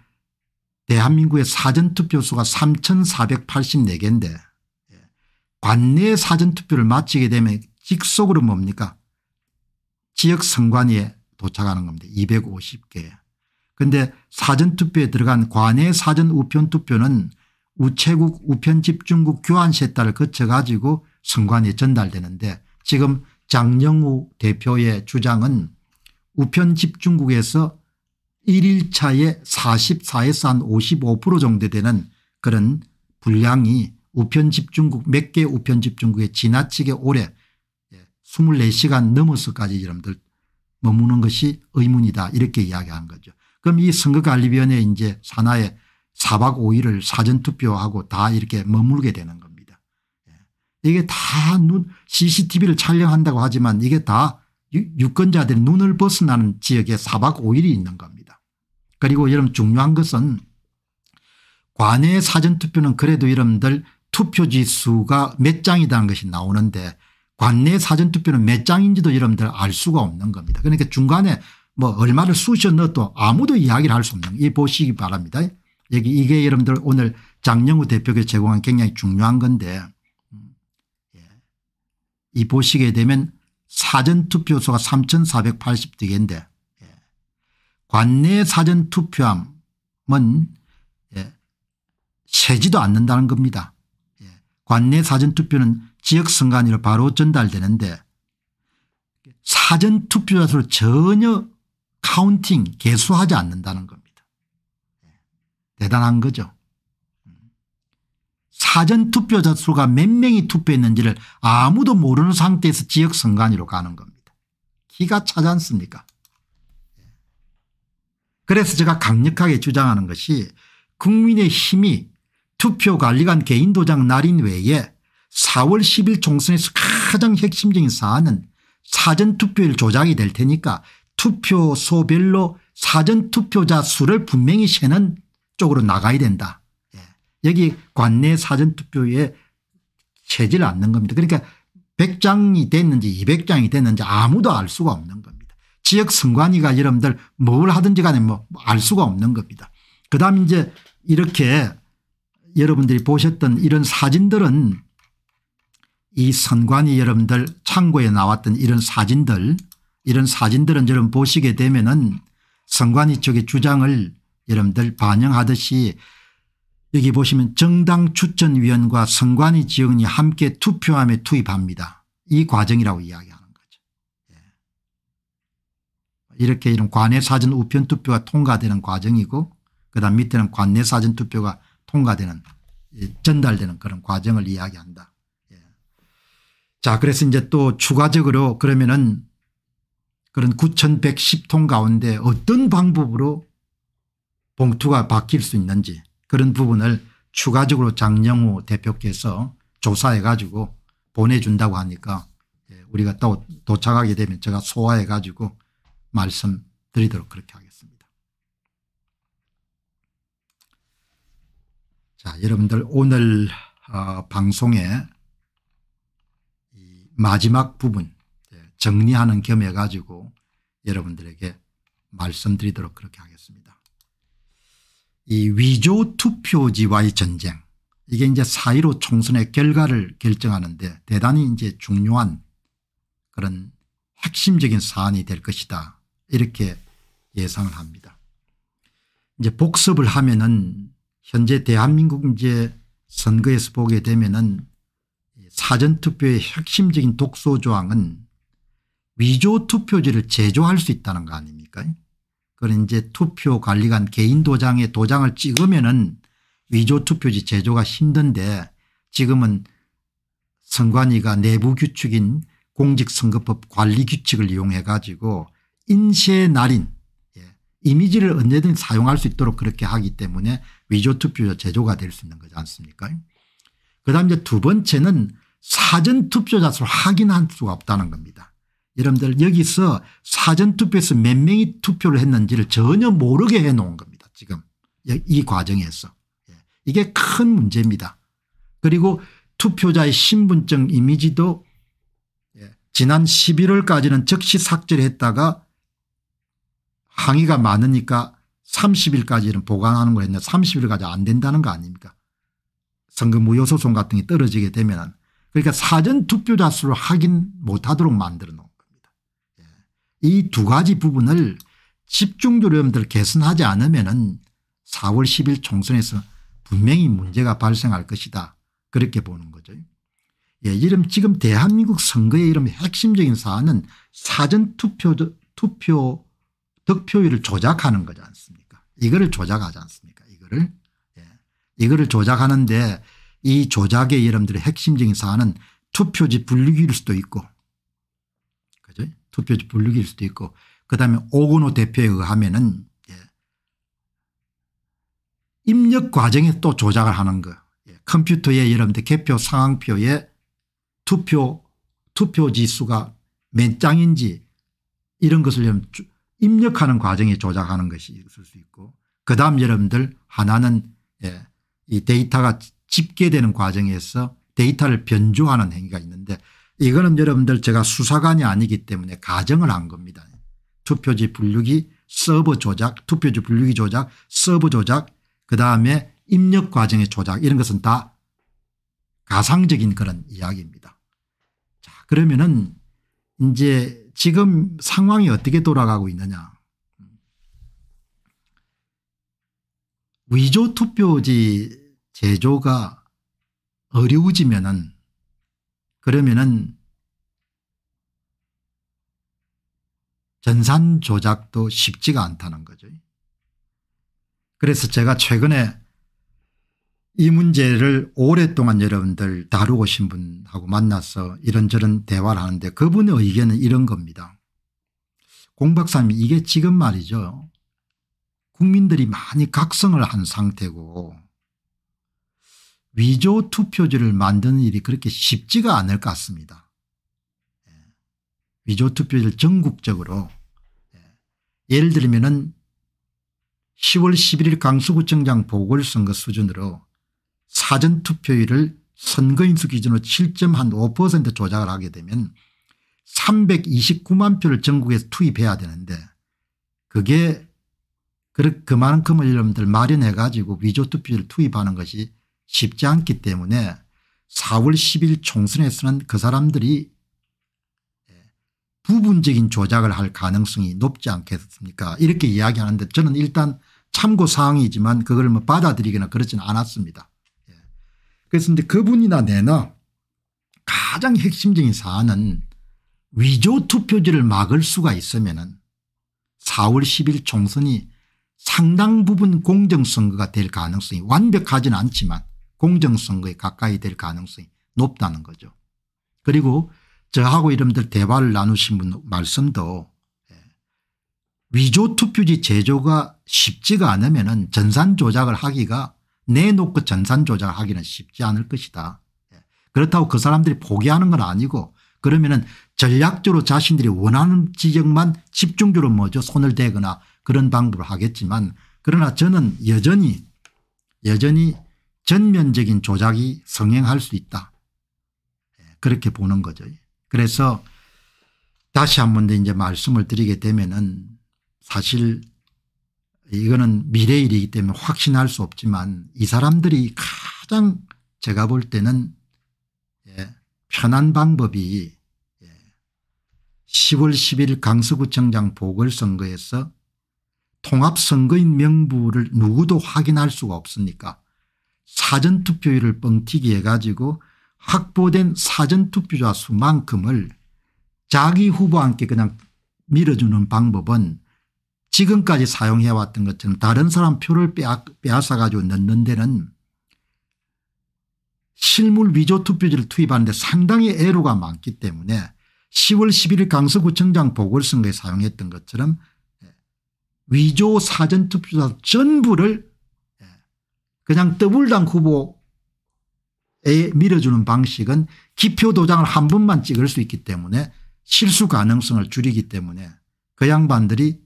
대한민국의 사전투표수가 3484개인데 관내 사전투표를 마치게 되면 직속으로 뭡니까 지역 선관위에 도착하는 겁니다. 250개. 그런데 사전투표에 들어간 관내 사전 우편투표는 우체국 우편집중국 교환세따를 거쳐 가지고 선관위에 전달되는데 지금 장영우 대표의 주장은 우편 집중국에서 1일차에 44에서 한 55% 정도 되는 그런 분량이 우편 집중국 몇 개 우편 집중국에 지나치게 오래 24시간 예, 넘어서까지 여러분들 머무는 것이 의문이다 이렇게 이야기한 거죠. 그럼 이 선거관리위원회 이제 산하에 4박 5일을 사전투표하고 다 이렇게 머물게 되는 겁니다. 이게 다 눈 cctv를 촬영한다고 하지만 이게 다 유권자들의 눈을 벗어나는 지역에 4박 5일이 있는 겁니다. 그리고 여러분 중요한 것은 관내 사전투표는 그래도 여러분들 투표지 수가 몇 장이라는 것이 나오는데 관내 사전투표는 몇 장인지도 여러분들 알 수가 없는 겁니다. 그러니까 중간에 뭐 얼마를 쑤셔 넣어도 아무도 이야기를 할 수 없는 이 보시기 바랍니다. 여기 이게 여러분들 오늘 장영우 대표가 제공한 굉장히 중요한 건데 이 보시게 되면 사전투표소가 3480득인데 예. 관내 사전투표함은 예, 세지도 않는다는 겁니다. 예. 관내 사전투표는 지역선관위로 바로 전달되는데 사전투표자 수를 전혀 카운팅 개수하지 않는다는 겁니다. 대단한 거죠. 사전투표자 수가 몇 명이 투표했는지를 아무도 모르는 상태에서 지역선관위로 가는 겁니다. 기가 차지 않습니까 그래서 제가 강력하게 주장하는 것이 국민의 힘이 투표관리관 개인도장 날인 외에 4월 10일 총선에서 가장 핵심적인 사안은 사전투표일 조작이 될 테니까 투표소별로 사전투표자 수를 분명히 세는 쪽으로 나가야 된다. 여기 관내 사전투표에 체질 않는 겁니다. 그러니까 100장이 됐는지 200장이 됐는지 아무도 알 수가 없는 겁니다. 지역 선관위가 여러분들 뭘 하든지 간에 뭐 알 수가 없는 겁니다. 그다음 이제 이렇게 여러분들이 보셨던 이런 사진들은 이 선관위 여러분들 창고에 나왔던 이런 사진들 이런 사진들은 여러분 보시게 되면은 선관위 쪽의 주장을 여러분들 반영하듯이 여기 보시면 정당 추천위원과 선관위 지원이 함께 투표함에 투입합니다. 이 과정이라고 이야기하는 거죠. 예. 이렇게 이런 관내사전 우편투표가 통과되는 과정이고 그다음 밑에는 관내사전 투표가 통과되는 예, 전달되는 그런 과정을 이야기한다. 예. 자 그래서 이제 또 추가적으로 그러면은 그런 9110통 가운데 어떤 방법으로 봉투가 바뀔 수 있는지 그런 부분을 추가적으로 장영우 대표께서 조사해 가지고 보내준다고 하니까 예, 우리가 또 도착하게 되면 제가 소화해 가지고 말씀드리도록 그렇게 하겠습니다. 자 여러분들 오늘 어, 방송의 마지막 부분 예, 정리하는 겸해 가지고 여러분들에게 말씀드리도록 그렇게 하겠습니다. 이 위조 투표지와의 전쟁 이게 이제 4.15 총선의 결과를 결정하는데 대단히 이제 중요한 그런 핵심적인 사안이 될 것이다 이렇게 예상을 합니다. 이제 복습을 하면은 현재 대한민국 이제 선거에서 보게 되면은 사전투표의 핵심적인 독소조항은 위조투표지를 제조할 수 있다는 거 아닙니까 그런 이제 투표 관리관 개인 도장에 도장을 찍으면은 위조 투표지 제조가 힘든데 지금은 선관위가 내부 규칙인 공직선거법 관리 규칙을 이용해 가지고 인쇄 날인 예. 이미지를 언제든 사용할 수 있도록 그렇게 하기 때문에 위조투표자 제조가 될 수 있는 거지 않습니까 그다음 이제 두 번째는 사전투표자 수를 확인할 수가 없다는 겁니다. 여러분들 여기서 사전투표에서 몇 명이 투표를 했는지를 전혀 모르게 해놓은 겁니다. 지금 이 과정에서. 예. 이게 큰 문제입니다. 그리고 투표자의 신분증 이미지도 예, 지난 11월까지는 즉시 삭제를 했다가 항의가 많으니까 30일까지는 보관하는 걸 했는데 30일까지 안 된다는 거 아닙니까 선거 무효소송 같은 게 떨어지게 되면 그러니까 사전투표자 수를 확인 못하도록 만들어 놓은 이두 가지 부분을 집중적으로 여러분들 개선하지 않으면 은 4월 10일 총선에서 분명히 문제가 발생할 것이다. 그렇게 보는 거죠. 예, 이런 지금 대한민국 선거의 이런 핵심적인 사안은 사전투표 투표 득표율을 조작하는 거지 않습니까 이거를 조작하지 않습니까 이거를 예. 이거를 조작하는데 이 조작의 여러분들의 핵심적인 사안은 투표지 분류기일 수도 있고 투표지 분류기일 수도 있고 그다음에 오근호 대표에 의하면은 예. 입력 과정에 또 조작을 하는 거 예. 컴퓨터에 여러분들 개표 상황표에 투표 투표지 수가 몇 장인지 이런 것을 입력하는 과정에 조작하는 것이 있을 수 있고 그다음 여러분들 하나는 예. 이 데이터가 집계되는 과정에서 데이터를 변조하는 행위가 있는데 이거는 여러분들 제가 수사관이 아니기 때문에 가정을 한 겁니다. 투표지 분류기 서버 조작 투표지 분류기 조작 서버 조작 그다음에 입력 과정의 조작 이런 것은 다 가상적인 그런 이야기입니다. 자 그러면은 이제 지금 상황이 어떻게 돌아가고 있느냐 위조 투표지 제조가 어려워지면은 그러면은 전산 조작도 쉽지가 않다는 거죠. 그래서 제가 최근에 이 문제를 오랫동안 여러분들 다루고 오신 분하고 만나서 이런저런 대화를 하는데 그분의 의견은 이런 겁니다. 공 박사님 이게 지금 말이죠. 국민들이 많이 각성을 한 상태고 위조 투표지를 만드는 일이 그렇게 쉽지가 않을 것 같습니다. 예. 위조 투표지를 전국적으로 예. 예를 들면 은 10월 11일 강서구청장 보궐선거 수준으로 사전투표율을 선거인수 기준으로 7.5% 조작을 하게 되면 329만 표를 전국에서 투입해야 되는데 그게 그만큼을 여러분들 마련해 가지고 위조투표를 투입하는 것이 쉽지 않기 때문에 4월 10일 총선에서는 그 사람들이 예, 부분적인 조작을 할 가능성이 높지 않겠습니까 이렇게 이야기하는데 저는 일단 참고사항이지만 그걸 뭐 받아들이거나 그렇지는 않았습니다. 예. 그래서 이제 그분이나 내나 가장 핵심적인 사안은 위조 투표지를 막을 수가 있으면 4월 10일 총선이 상당 부분 공정선거가 될 가능성이 완벽하진 않지만 공정선거에 가까이 될 가능성이 높다는 거죠. 그리고 저하고 여러분들 대화를 나누신 분 말씀도 예, 위조 투표지 제조가 쉽지가 않으면 전산 조작을 하기가 내놓고 전산 조작하기는 을 쉽지 않을 것이다. 예, 그렇다고 그 사람들이 포기하는 건 아니고 그러면 은 전략적으로 자신들이 원하는 지역만 집중적으로 뭐죠 손을 대거나 그런 방법을 하겠지만 그러나 저는 여전히 여전히 전면적인 조작이 성행할 수 있다. 예, 그렇게 보는 거죠. 그래서 다시 한 번 더 이제 말씀을 드리게 되면은 사실 이거는 미래일이기 때문에 확신할 수 없지만 이 사람들이 가장 제가 볼 때는 예, 편한 방법이 예, 10월 10일 강서구청장 보궐선거에서 통합선거인 명부를 누구도 확인할 수가 없으니까 사전투표율을 뻥튀기 해가지고 확보된 사전투표자 수만큼을 자기 후보와 함께 그냥 밀어주는 방법은 지금까지 사용해왔던 것처럼 다른 사람 표를 빼앗아 가지고 넣는 데는 실물 위조 투표지를 투입하는데 상당히 애로가 많기 때문에 10월 11일 강서구청장 보궐선거에 사용했던 것처럼 위조 사전투표자 전부를 그냥 더블당 후보에 밀어주는 방식은 기표 도장을 한 번만 찍을 수 있기 때문에 실수 가능성을 줄이기 때문에 그 양반들이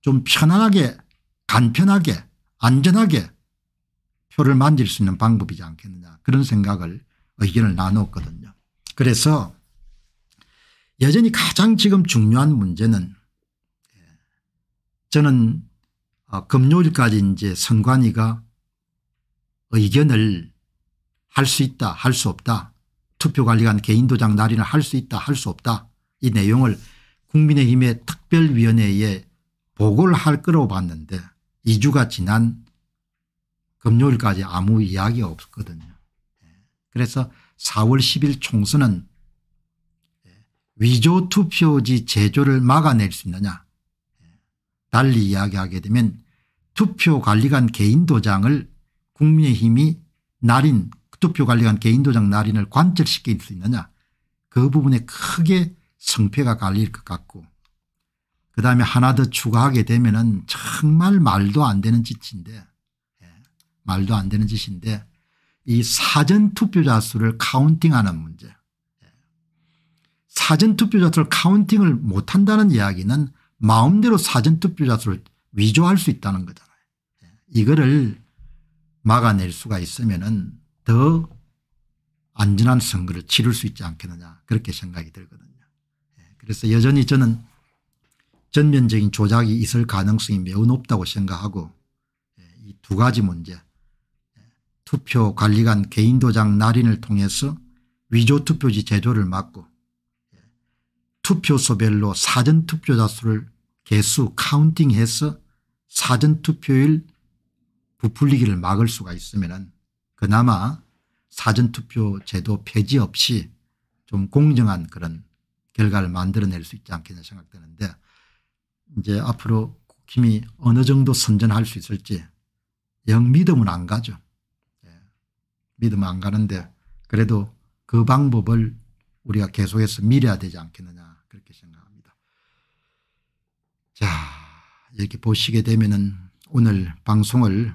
좀 편안하게 간편하게 안전하게 표를 만질 수 있는 방법이지 않겠느냐 그런 생각을 의견을 나눴거든요. 그래서 여전히 가장 지금 중요한 문제는 예, 저는 어, 금요일까지 이제 선관위가 의견을 할 수 있다 할 수 없다 투표관리관 개인도장 날인을 할 수 있다 할 수 없다 이 내용을 국민의힘의 특별위원회에 보고를 할 거라고 봤는데 2주가 지난 금요일까지 아무 이야기가 없거든요. 었 그래서 4월 10일 총선은 위조 투표지 제조를 막아낼 수 있느냐 달리 이야기하게 되면 투표관리관 개인도장을 국민의힘이 날인 투표 관리관 개인도장 날인을 관철시킬 수 있느냐 그 부분에 크게 성패가 갈릴 것 같고 그다음에 하나 더 추가하게 되면 은 정말 말도 안 되는 짓인데 예, 말도 안 되는 짓인데 이 사전투표자 수를 카운팅하는 문제 예. 사전투표자 수를 카운팅을 못한다는 이야기는 마음대로 사전투표자 수를 위조할 수 있다는 거잖아요. 예. 이거를 막아낼 수가 있으면 더 안전한 선거를 치를 수 있지 않겠느냐 그렇게 생각이 들거든요. 예, 그래서 여전히 저는 전면적인 조작이 있을 가능성이 매우 높다고 생각하고 예, 이두 가지 문제 예, 투표 관리관 개인 도장 날인을 통해서 위조 투표지 제조를 막고 투표소별로 사전투표자 수를 개수 카운팅해서 사전투표일 부풀리기를 막을 수가 있으면 그나마 사전투표 제도 폐지 없이 좀 공정한 그런 결과를 만들어낼 수 있지 않겠냐 생각되는데 이제 앞으로 국힘이 어느 정도 선전할 수 있을지 영 믿음은 안 가죠. 예, 믿음 은안 가는데 그래도 그 방법을 우리가 계속해서 밀어야 되지 않겠느냐 그렇게 생각합니다. 자 이렇게 보시게 되면은 오늘 방송을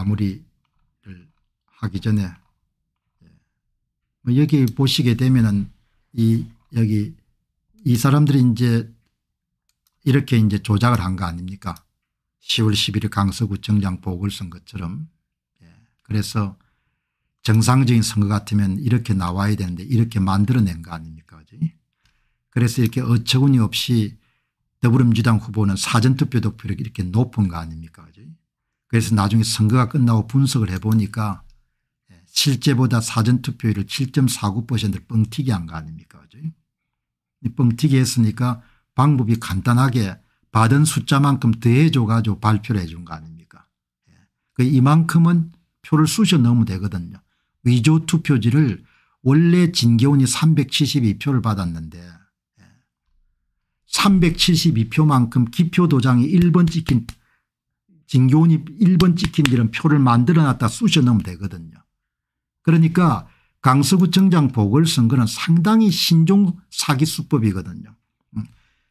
마무리를 하기 전에 예, 여기 보시게 되면은 이 여기 이 사람들이 이제 이렇게 이제 조작을 한 거 아닙니까? 10월 11일 강서구 정장 보궐선 것처럼 예, 그래서 정상적인 선거 같으면 이렇게 나와야 되는데 이렇게 만들어낸 거 아닙니까? 그래서 이렇게 어처구니 없이 더불어민주당 후보는 사전투표 득이렇게 높은 거 아닙니까? 그래서 나중에 선거가 끝나고 분석을 해보니까 예, 실제보다 사전투표율을 7 4 9 뻥튀기 한거 아닙니까 뻥튀기 했으니까 방법이 간단하게 받은 숫자만큼 더해줘 가지고 발표를 해준 거 아닙니까 예. 그 이만큼은 표를 쑤셔 넣으면 되거든요. 위조 투표지를 원래 진계훈이 372표를 받았는데 372표만큼 예, 기표 도장이 1번 찍힌 진교훈이 1번 찍힌 이런 표를 만들어놨다 쑤셔넣으면 되거든요. 그러니까 강서구청장 보궐선거는 상당히 신종 사기 수법이거든요. 음.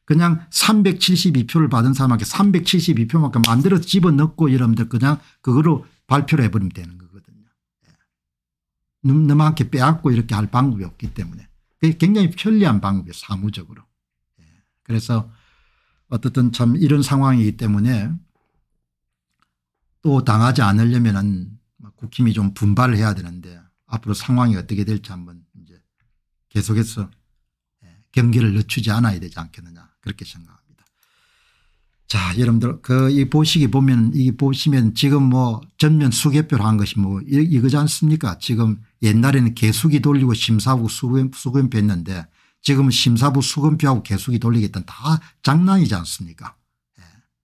그냥 372표를 받은 사람에게 372표만큼 만들어 집어넣고 여러분들 그냥 그거로 발표를 해버리면 되는 거거든요. 너만게 예. 빼앗고 이렇게 할 방법이 없기 때문에 굉장히 편리한 방법이에요 사무적으로. 예. 그래서 어떻든 참 이런 상황이기 때문에 또 당하지 않으려면 국힘이 좀 분발을 해야 되는데 앞으로 상황이 어떻게 될지 한번 이제 계속해서 예, 경계를 늦추지 않아야 되지 않겠느냐 그렇게 생각합니다. 자 여러분들 그이 보시기 보면 이 보시면 지금 뭐 전면 수개표로 한 것이 뭐 이거지 않습니까 지금 옛날에는 개수기 돌리고 심사부 수금, 표 했는데 지금 심사부 수금표하고 개수기 돌리겠다는 다 장난이지 않습니까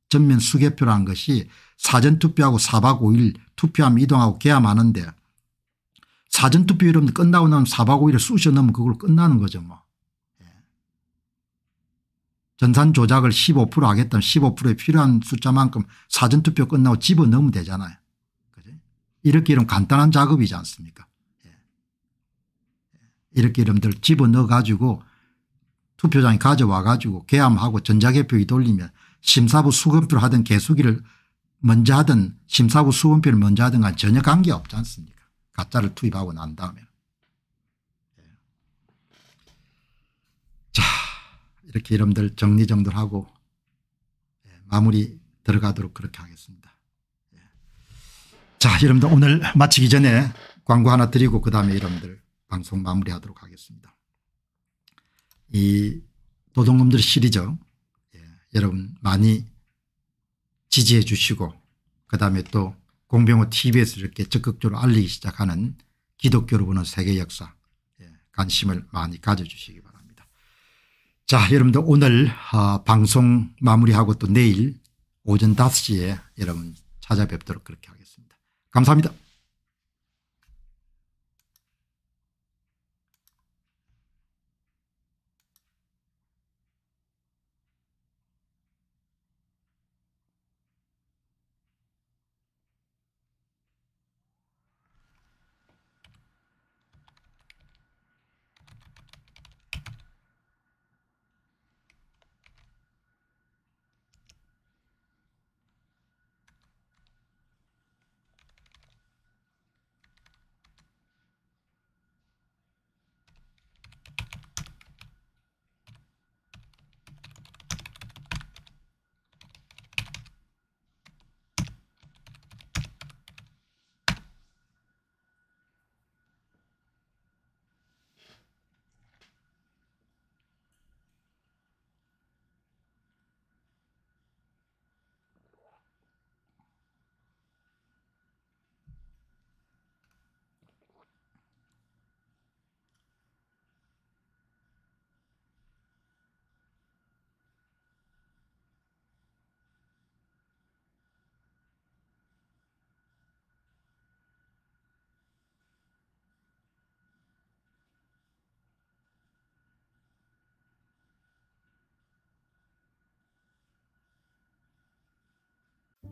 전면 수개표라는 것이 사전투표하고 4박 5일 투표함 이동하고 개함하는데 사전투표 이름 끝나고 나면 4박 5일에 쑤셔 넣으면 그걸 끝나는 거죠 뭐. 예. 전산 조작을 15% 하겠다면 15%에 필요한 숫자만큼 사전투표 끝나고 집어넣으면 되잖아요. 그치? 이렇게 이런 간단한 작업이지 않습니까 예. 예. 이렇게 이름들 집어넣어 가지고 투표장에 가져와 가지고 개함하고 전자개표기 돌리면 심사부 수검표를 하든 개수기를 먼저 하든 심사부 수검표를 먼저 하든 간 전혀 관계없지 않습니까 가짜를 투입하고 난 다음에 예. 자 이렇게 여러분들 정리정돈하고 예, 마무리 들어가도록 그렇게 하겠습니다. 예. 자 여러분들 오늘 마치기 전에 광고 하나 드리고 그다음에 여러분들 방송 마무리하도록 하겠습니다. 이 노동검들 시리즈 여러분 많이 지지해 주시고 그다음에 또 공병호 tv에서 이렇게 적극적으로 알리기 시작하는 기독교로 보는 세계 역사 예, 관심을 많이 가져주시기 바랍니다. 자 여러분들 오늘 어, 방송 마무리하고 또 내일 오전 5시에 여러분 찾아뵙도록 그렇게 하겠습니다. 감사합니다.